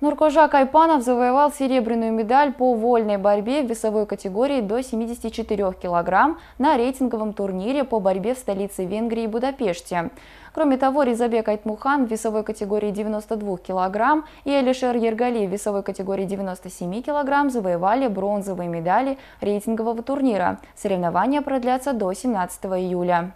Нуркожа Кайпанов завоевал серебряную медаль по вольной борьбе в весовой категории до 74 кг на рейтинговом турнире по борьбе в столице Венгрии Будапеште. Кроме того, Резабек Айтмухан в весовой категории 92 кг и Элишер Ергали в весовой категории 97 кг завоевали бронзовые медали рейтингового турнира. Соревнования продлятся до 17 июля.